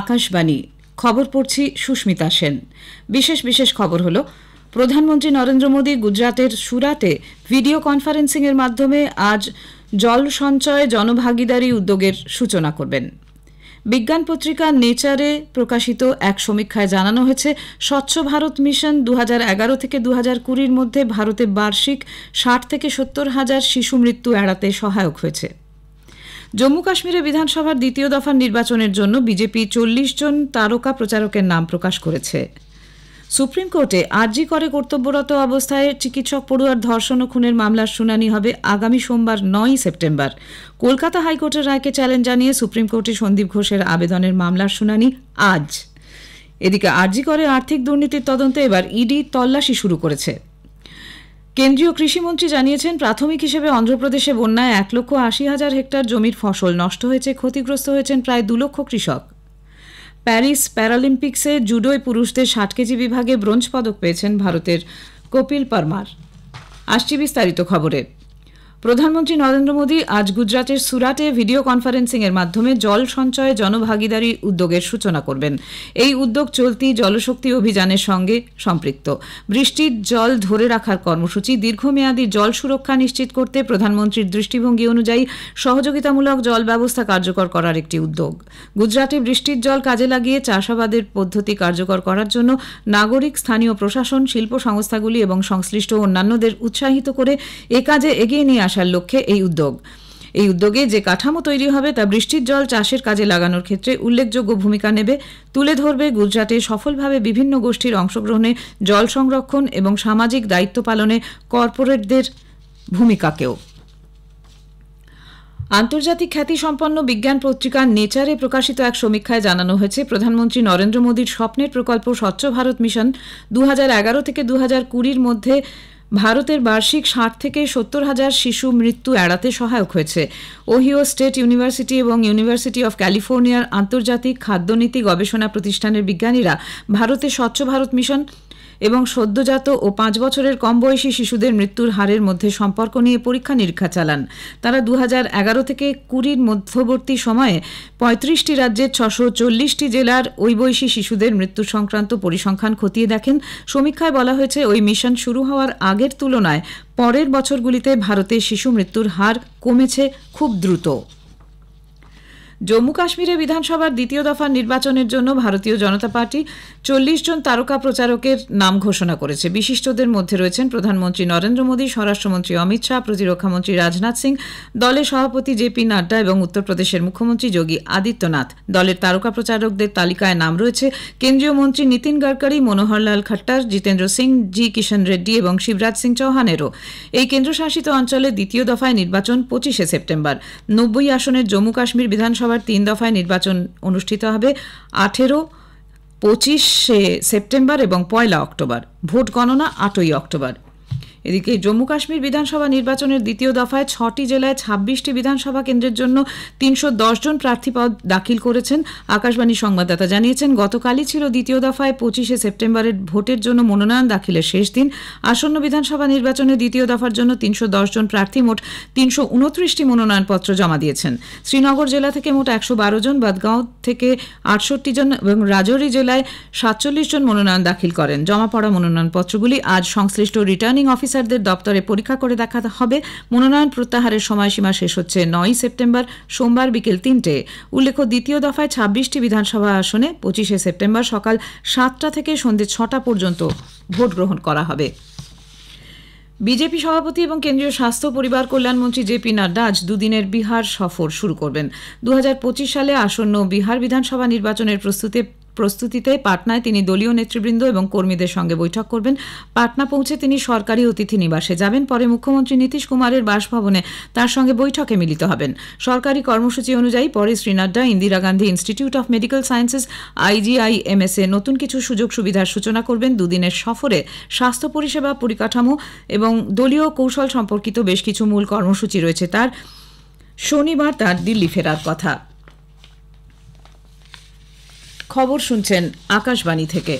আকাশবাণী খবর পড়ছি সুস্মিতা সেন বিশেষ বিশেষ খবর হলো প্রধানমন্ত্রী নরেন্দ্র মোদী গুজরাটের সুরাতে ভিডিও কনফারেন্সিংয়ের মাধ্যমে আজ জল সঞ্চয় জনভাগিদারী উদ্যোগের সূচনা করবেন বিজ্ঞান পত্রিকা নেচারে প্রকাশিত এক সমীক্ষায় জানানো হয়েছে স্বচ্ছ ভারত মিশন দু থেকে দু কুড়ির মধ্যে ভারতে বার্ষিক ষাট থেকে সত্তর হাজার শিশু মৃত্যু এড়াতে সহায়ক হয়েছে জম্মু কাশ্মীরে বিধানসভার দ্বিতীয় দফার নির্বাচনের জন্য বিজেপি চল্লিশ জন তারকা প্রচারকের নাম প্রকাশ করেছে সুপ্রিম কোর্টে আরজি করে কর্তব্যরত অবস্থায় চিকিৎসক পড়ুয়ার ধর্ষণ ও খুনের মামলার শুনানি হবে আগামী সোমবার নয় সেপ্টেম্বর কলকাতা হাইকোর্টের রায়কে চ্যালেঞ্জ জানিয়ে সুপ্রিম কোর্টে সন্দীপ ঘোষের আবেদনের মামলার শুনানি আজ এদিকে আরজি করে আর্থিক দুর্নীতির তদন্তে এবার ইডি তল্লাশি শুরু করেছে কেন্দ্রীয় কৃষিমন্ত্রী জানিয়েছেন প্রাথমিক হিসেবে অন্ধ্রপ্রদেশে বন্যায় এক লক্ষ আশি হাজার হেক্টর জমির ফসল নষ্ট হয়েছে ক্ষতিগ্রস্ত হয়েছেন প্রায় দু লক্ষ কৃষক প্যারিস প্যারালিম্পিক্সে জুডোয় পুরুষদের ষাট কেজি বিভাগে ব্রোঞ্জ পদক পেয়েছেন ভারতের কপিল পারমার আসছি বিস্তারিত খবরে প্রধানমন্ত্রী নরেন্দ্র মোদী আজ গুজরাটের সুরাটে ভিডিও কনফারেন্সিং এর মাধ্যমে জল সঞ্চয়ে জনভাগিদারী উদ্যোগের সূচনা করবেন এই উদ্যোগ চলতি জলশক্তি অভিযানের সঙ্গে সম্পৃক্ত বৃষ্টির জল ধরে রাখার কর্মসূচি দীর্ঘমেয়াদী জল সুরক্ষা নিশ্চিত করতে প্রধানমন্ত্রীর দৃষ্টিভঙ্গি অনুযায়ী সহযোগিতামূলক জল ব্যবস্থা কার্যকর করার একটি উদ্যোগ গুজরাটে বৃষ্টির জল কাজে লাগিয়ে চাষাবাদের পদ্ধতি কার্যকর করার জন্য নাগরিক স্থানীয় প্রশাসন শিল্প সংস্থাগুলি এবং সংশ্লিষ্ট অন্যান্যদের উৎসাহিত করে এ কাজে এগিয়ে নিয়ে আসার লক্ষ্যে এই উদ্যোগ এই উদ্যোগে যে কাঠামো তৈরি হবে তা বৃষ্টির জল চাষের কাজে লাগানোর ক্ষেত্রে উল্লেখযোগ্য ভূমিকা নেবে তুলে ধরবে গুজরাটে সফলভাবে বিভিন্ন গোষ্ঠীর অংশগ্রহণে জল সংরক্ষণ এবং সামাজিক দায়িত্ব পালনে কর্পোরেটদের ভূমিকাকেও আন্তর্জাতিক খ্যাতিসম্পন্ন বিজ্ঞান পত্রিকা নেচারে প্রকাশিত এক সমীক্ষায় জানানো হয়েছে প্রধানমন্ত্রী নরেন্দ্র মোদীর স্বপ্নের প্রকল্প স্বচ্ছ ভারত মিশন দু থেকে দু কুড়ির মধ্যে ভারতের বার্ষিক ষাট থেকে সত্তর হাজার শিশু মৃত্যু এড়াতে সহায়ক হয়েছে ওহিও স্টেট ইউনিভার্সিটি এবং ইউনিভার্সিটি অফ ক্যালিফোর্নিয়ার আন্তর্জাতিক খাদ্যনীতি গবেষণা প্রতিষ্ঠানের বিজ্ঞানীরা ভারতে স্বচ্ছ ভারত মিশন এবং সদ্যজাত ও পাঁচ বছরের কম বয়সী শিশুদের মৃত্যুর হারের মধ্যে সম্পর্ক নিয়ে পরীক্ষা নিরীক্ষা চালান তারা দু থেকে কুড়ির মধ্যবর্তী সময়ে পঁয়ত্রিশটি রাজ্যের ছশো চল্লিশটি জেলার ওই বয়সী শিশুদের মৃত্যু সংক্রান্ত পরিসংখ্যান খতিয়ে দেখেন সমীক্ষায় বলা হয়েছে ওই মিশন শুরু হওয়ার আগের তুলনায় পরের বছরগুলিতে ভারতে শিশু মৃত্যুর হার কমেছে খুব দ্রুত জম্মু কাশ্মীরে বিধানসভার দ্বিতীয় দফার নির্বাচনের জন্য ভারতীয় জনতা পার্টি চল্লিশ জন তারকা প্রচারকের নাম ঘোষণা করেছে বিশিষ্টদের মধ্যে রয়েছেন প্রধানমন্ত্রী নরেন্দ্র মোদী স্বরাষ্ট্রমন্ত্রী অমিত শাহ প্রতিরক্ষামন্ত্রী রাজনাথ সিং দলের সভাপতি জেপি নাড্ডা এবং উত্তরপ্রদেশের মুখ্যমন্ত্রী যোগী আদিত্যনাথ দলের তারকা প্রচারকদের তালিকায় নাম রয়েছে কেন্দ্রীয় মন্ত্রী নীতিন গাডকারি মনোহরলাল খট্টার জিতেন্দ্র সিং জি কিষণ রেড্ডি এবং শিবরাজ সিং চৌহানেরও এই কেন্দ্রশাসিত অঞ্চলে দ্বিতীয় দফায় নির্বাচন পঁচিশে সেপ্টেম্বর নব্বই আসনের জম্মু কাশ্মীর বিধানসভা বিধানসভার তিন দফায় নির্বাচন অনুষ্ঠিত হবে আঠেরো পঁচিশে সেপ্টেম্বর এবং পয়লা অক্টোবর ভোট গণনা আটই অক্টোবর এদিকে জম্মু কাশ্মীর বিধানসভা নির্বাচনের দ্বিতীয় দফায় ছটি জেলায় ছাব্বিশটি বিধানসভা কেন্দ্রের জন্য তিনশো জন প্রার্থী পদ দাখিল করেছেন আকাশবাণী সংবাদদাতা জানিয়েছেন গতকালই ছিল দ্বিতীয় দফায় পঁচিশে সেপ্টেম্বরের ভোটের জন্য মনোনয়ন দাখিলের শেষ দিন আসন্ন বিধানসভা নির্বাচনে দ্বিতীয় দফার জন্য তিনশো জন প্রার্থী মোট তিনশো উনত্রিশটি মনোনয়নপত্র জমা দিয়েছেন শ্রীনগর জেলা থেকে মোট একশো বারো জন বাদগাঁও থেকে আটষট্টি জন এবং রাজৌরি জেলায় সাতচল্লিশ জন মনোনয়ন দাখিল করেন জমা পড়া মনোনয়নপত্রগুলি আজ সংশ্লিষ্ট রিটার্নিং অফিসার অফিসারদের দপ্তরে পরীক্ষা করে দেখা হবে মনোনয়ন প্রত্যাহারের সময়সীমা শেষ হচ্ছে নয় সেপ্টেম্বর সোমবার বিকেল তিনটে উল্লেখ্য দ্বিতীয় দফায় ছাব্বিশটি বিধানসভা আসনে পঁচিশে সেপ্টেম্বর সকাল সাতটা থেকে সন্ধ্যে ছটা পর্যন্ত ভোট গ্রহণ করা হবে বিজেপি সভাপতি এবং কেন্দ্রীয় স্বাস্থ্য পরিবার কল্যাণ মন্ত্রী পি নাড্ডা আজ দুদিনের বিহার সফর শুরু করবেন দু সালে আসন্ন বিহার বিধানসভা নির্বাচনের প্রস্তুতি প্রস্তুতিতে পাটনায় তিনি দলীয় নেতৃবৃন্দ এবং কর্মীদের সঙ্গে বৈঠক করবেন পাটনা পৌঁছে তিনি সরকারি অতিথি নিবাসে যাবেন পরে মুখ্যমন্ত্রী নীতিশ কুমারের বাসভবনে তার সঙ্গে বৈঠকে মিলিত হবেন সরকারি কর্মসূচি অনুযায়ী পরে Shri Nadda Indira Gandhi Institute of Medical Sciences IGIMS এ নতুন কিছু সুযোগ সুবিধার সূচনা করবেন দুদিনের সফরে স্বাস্থ্য পরিষেবা পরিকাঠামো এবং দলীয় কৌশল সম্পর্কিত বেশ কিছু মূল কর্মসূচি রয়েছে তার শনিবার তার দিল্লি ফেরার কথা খবর শুনছেন আকাশবাণী থেকে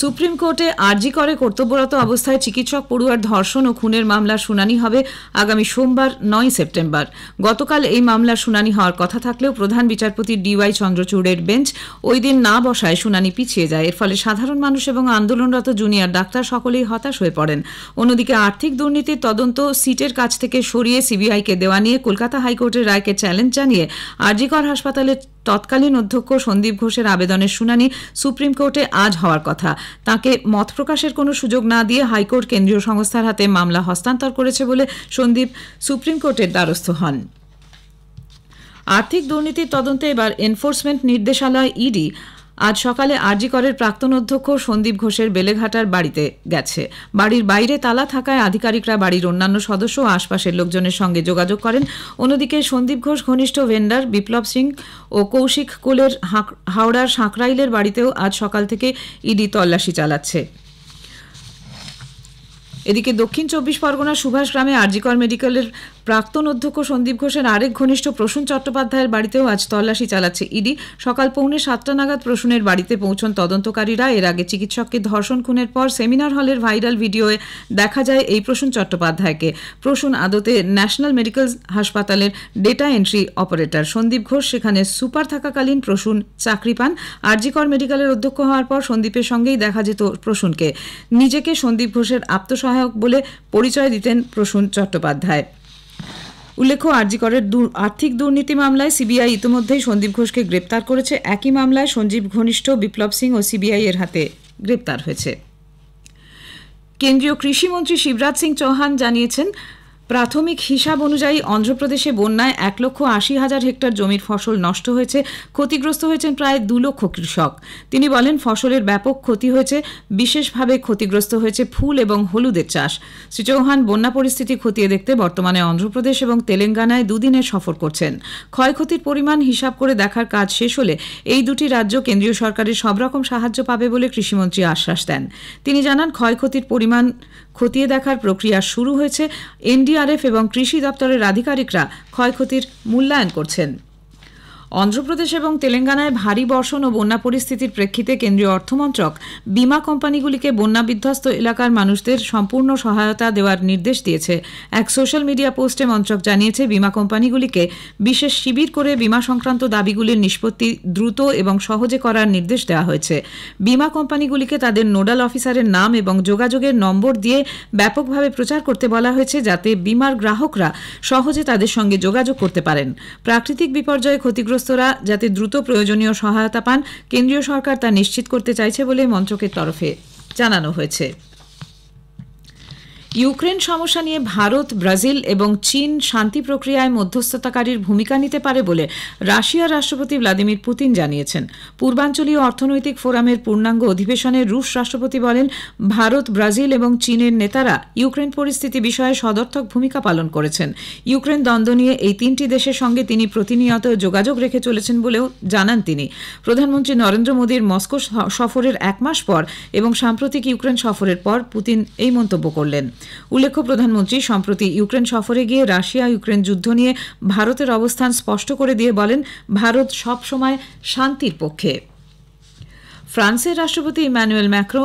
সুপ্রিম কোর্টে আরজি করে কর্তব্যরত অবস্থায় চিকিৎসক পড়ুয়ার ধর্ষণ ও খুনের মামলার শুনানি হবে আগামী সোমবার নয় সেপ্টেম্বর গতকাল এই মামলার শুনানি হওয়ার কথা থাকলেও প্রধান বিচারপতি ডিওয়াই চন্দ্রচূড়ের বেঞ্চ ওই দিন না বসায় শুনানি পিছিয়ে যায় এর ফলে সাধারণ মানুষ এবং আন্দোলনরত জুনিয়র ডাক্তার সকলেই হতাশ হয়ে পড়েন অন্যদিকে আর্থিক দুর্নীতির তদন্ত সিটের কাছ থেকে সরিয়ে সিবিআইকে দেওয়া নিয়ে কলকাতা হাইকোর্টের রায়কে চ্যালেঞ্জ জানিয়ে আরজিকর হাসপাতালের তৎকালীন অধ্যক্ষ সন্দীপ ঘোষের আবেদনের শুনানি সুপ্রিম কোর্টে আজ হওয়ার কথা তাকে মত প্রকাশের কোনো সুযোগ না দিয়ে হাইকোর্ট কেন্দ্রীয় সংস্থার হাতে মামলা হস্তান্তর করেছে বলে সন্দীপ সুপ্রিম কোর্টের দ্বারস্থ হন আর্থিক দুর্নীতির তদন্তে এবার এনফোর্সমেন্ট নির্দেশালয় ইডি আজ সকালে করের প্রাক্তন অধ্যক্ষ সন্দীপ ঘোষের বেলেঘাটার বাড়িতে গেছে বাড়ির বাইরে তালা থাকায় আধিকারিকরা বাড়ির অন্যান্য সদস্য ও আশপাশের লোকজনের সঙ্গে যোগাযোগ করেন অন্যদিকে সন্দীপ ঘোষ ঘনিষ্ঠ ভেন্ডার বিপ্লব সিং ও কৌশিক কুলের হাওড়ার সাঁকরাইলের বাড়িতেও আজ সকাল থেকে ইডি তল্লাশি চালাচ্ছে এদিকে দক্ষিণ চব্বিশ পরগনার সুভাষ গ্রামে আরজিকর মেডিকেলের প্রাক্তন অধ্যক্ষ সন্দীপ ঘোষের আরেক ঘনিষ্ঠ প্রসূন চট্টোপাধ্যায়ের বাড়িতেও আজ তল্লাশি চালাচ্ছে ইডি সকাল পৌনে সাতটা নাগাদ প্রসূনের বাড়িতে পৌঁছন তদন্তকারীরা এর আগে চিকিৎসককে ধর্ষণ খুনের পর সেমিনার হলের ভাইরাল ভিডিওয়ে দেখা যায় এই প্রসূন চট্টোপাধ্যায়কে প্রসূন আদতে ন্যাশনাল মেডিকেল হাসপাতালের data entry operator Sandip Ghosh সেখানে সুপার থাকাকালীন প্রসূন চাকরি পান আরজিকর মেডিকেলের অধ্যক্ষ হওয়ার পর সন্দীপের সঙ্গেই দেখা যেত প্রসূনকে নিজেকে সন্দীপ ঘোষের আত্মসহায় সহায়ক বলে পরিচয় দিতেন প্রসূন চট্টোপাধ্যায় উল্লেখ্য আরজিকরের আর্থিক দুর্নীতি মামলায় সিবিআই ইতিমধ্যেই সন্দীপ ঘোষকে গ্রেপ্তার করেছে একই মামলায় সঞ্জীব ঘনিষ্ঠ বিপ্লব সিং ও সিবিআই এর হাতে গ্রেপ্তার হয়েছে কেন্দ্রীয় কৃষিমন্ত্রী শিবরাজ সিং চৌহান জানিয়েছেন প্রাথমিক হিসাব অনুযায়ী অন্ধ্রপ্রদেশে বন্যায় এক লক্ষ আশি হাজার হেক্টর জমির ফসল নষ্ট হয়েছে ক্ষতিগ্রস্ত হয়েছেন প্রায় দু লক্ষ কৃষক তিনি বলেন ফসলের ব্যাপক ক্ষতি হয়েছে বিশেষভাবে ক্ষতিগ্রস্ত হয়েছে ফুল এবং হলুদের চাষ শ্রী চৌহান বন্যা পরিস্থিতি খতিয়ে দেখতে বর্তমানে অন্ধ্রপ্রদেশ এবং তেলেঙ্গানায় দুদিনের সফর করছেন ক্ষয়ক্ষতির পরিমাণ হিসাব করে দেখার কাজ শেষ হলে এই দুটি রাজ্য কেন্দ্রীয় সরকারের সব রকম সাহায্য পাবে বলে কৃষিমন্ত্রী আশ্বাস দেন তিনি জানান ক্ষয়ক্ষতির পরিমাণ খতিয়ে দেখার প্রক্রিয়া শুরু হয়েছে এনডিআরএফ এবং কৃষি দপ্তরের আধিকারিকরা ক্ষয়ক্ষতির মূল্যায়ন করছেন অন্ধ্রপ্রদেশ এবং তেলেঙ্গানায় ভারী বর্ষণ ও বন্যা পরিস্থিতির প্রেক্ষিতে কেন্দ্রীয় অর্থমন্ত্রক বিমা কোম্পানিগুলিকে বন্যা বিধ্বস্ত এলাকার মানুষদের সম্পূর্ণ সহায়তা দেওয়ার নির্দেশ দিয়েছে এক সোশ্যাল মিডিয়া পোস্টে মন্ত্রক জানিয়েছে বিমা কোম্পানিগুলিকে বিশেষ শিবির করে বিমা সংক্রান্ত দাবিগুলির নিষ্পত্তি দ্রুত এবং সহজে করার নির্দেশ দেওয়া হয়েছে বিমা কোম্পানিগুলিকে তাদের নোডাল অফিসারের নাম এবং যোগাযোগের নম্বর দিয়ে ব্যাপকভাবে প্রচার করতে বলা হয়েছে যাতে বিমার গ্রাহকরা সহজে তাদের সঙ্গে যোগাযোগ করতে পারেন প্রাকৃতিক বিপর্যয়ে ক্ষতিগ্রস্ত ক্ষতিগ্রস্তরা যাতে দ্রুত প্রয়োজনীয় সহায়তা পান কেন্দ্রীয় সরকার তা নিশ্চিত করতে চাইছে বলে মন্ত্রকের তরফে জানানো হয়েছে ইউক্রেন সমস্যা নিয়ে ভারত ব্রাজিল এবং চীন শান্তি প্রক্রিয়ায় মধ্যস্থতাকারীর ভূমিকা নিতে পারে বলে রাশিয়ার রাষ্ট্রপতি ভ্লাদিমির পুতিন জানিয়েছেন পূর্বাঞ্চলীয় অর্থনৈতিক ফোরামের পূর্ণাঙ্গ অধিবেশনে রুশ রাষ্ট্রপতি বলেন ভারত ব্রাজিল এবং চীনের নেতারা ইউক্রেন পরিস্থিতি বিষয়ে সদর্থক ভূমিকা পালন করেছেন ইউক্রেন দ্বন্দ্ব নিয়ে এই তিনটি দেশের সঙ্গে তিনি প্রতিনিয়ত যোগাযোগ রেখে চলেছেন বলেও জানান তিনি প্রধানমন্ত্রী নরেন্দ্র মোদীর মস্কো সফরের এক মাস পর এবং সাম্প্রতিক ইউক্রেন সফরের পর পুতিন এই মন্তব্য করলেন উল্লেখ্য প্রধানমন্ত্রী সম্প্রতি ইউক্রেন সফরে গিয়ে রাশিয়া ইউক্রেন যুদ্ধ নিয়ে ভারতের অবস্থান স্পষ্ট করে দিয়ে বলেন ভারত সবসময় শান্তির পক্ষে ফ্রান্সের রাষ্ট্রপতি ইম্যানুয়েল ম্যাক্রো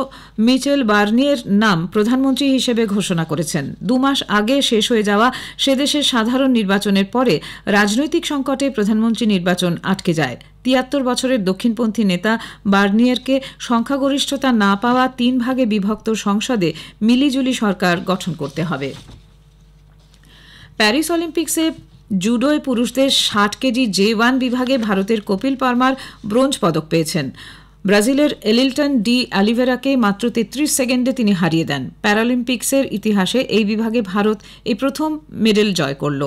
মিচেল বার্নিয়ের নাম প্রধানমন্ত্রী হিসেবে ঘোষণা করেছেন দু মাস আগে শেষ হয়ে যাওয়া সেদেশের সাধারণ নির্বাচনের পরে রাজনৈতিক সংকটে প্রধানমন্ত্রী নির্বাচন আটকে যায় তিয়াত্তর বছরের দক্ষিণপন্থী নেতা বার্নিয়ারকে সংখ্যাগরিষ্ঠতা না পাওয়া তিন ভাগে বিভক্ত সংসদে মিলিজুলি সরকার গঠন করতে হবে প্যারিস অলিম্পিক্সে জুডোয় পুরুষদের ষাট কেজি জে ওয়ান বিভাগে ভারতের কপিল পারমার ব্রোঞ্জ পদক পেয়েছেন ব্রাজিলের এলিল্টন ডি অ্যালিভেরাকে মাত্র তেত্রিশ সেকেন্ডে তিনি হারিয়ে দেন প্যারালিম্পিক্সের ইতিহাসে এই বিভাগে ভারত এই প্রথম মেডেল জয় করল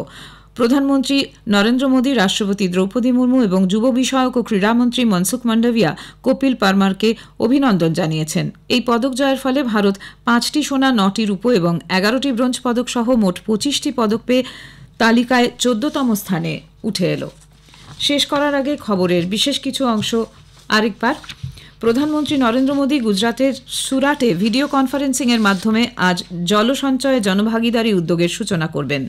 প্রধানমন্ত্রী নরেন্দ্র মোদী রাষ্ট্রপতি দ্রৌপদী মুর্মু এবং যুব বিষয়ক ও ক্রীড়ামন্ত্রী মনসুখ মান্ডাভিয়া কপিল পারমারকে অভিনন্দন জানিয়েছেন এই পদক জয়ের ফলে ভারত পাঁচটি সোনা নটি রূপো এবং এগারোটি ব্রোঞ্জ পদক সহ মোট পঁচিশটি পদক পেয়ে তালিকায় চোদ্দতম স্থানে উঠে এলো শেষ করার আগে খবরের বিশেষ কিছু অংশ আরেকবার প্রধানমন্ত্রী নরেন্দ্র মোদী গুজরাটের সুরাটে ভিডিও কনফারেন্সিংয়ের মাধ্যমে আজ জল সঞ্চয়ে জনভাগিদারি উদ্যোগের সূচনা করবেন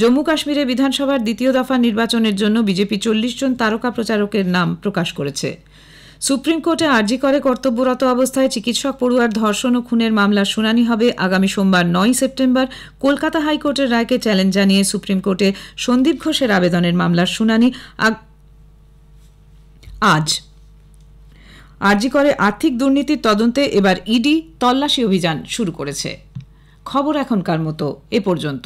জম্মু কাশ্মীরে বিধানসভার দ্বিতীয় দফা নির্বাচনের জন্য বিজেপি চল্লিশ জন তারকা প্রচারকের নাম প্রকাশ করেছে সুপ্রিম কোর্টে আর্জি করে কর্তব্যরত অবস্থায় চিকিৎসক পড়ুয়ার ধর্ষণ ও খুনের মামলার শুনানি হবে আগামী সোমবার নয় সেপ্টেম্বর কলকাতা হাইকোর্টের রায়কে চ্যালেঞ্জ জানিয়ে সুপ্রিম কোর্টে সন্দীপ ঘোষের আবেদনের মামলার শুনানি আজ করে আর্থিক দুর্নীতির তদন্তে এবার ইডি তল্লাশি অভিযান শুরু করেছে খবর এখনকার মতো এ পর্যন্ত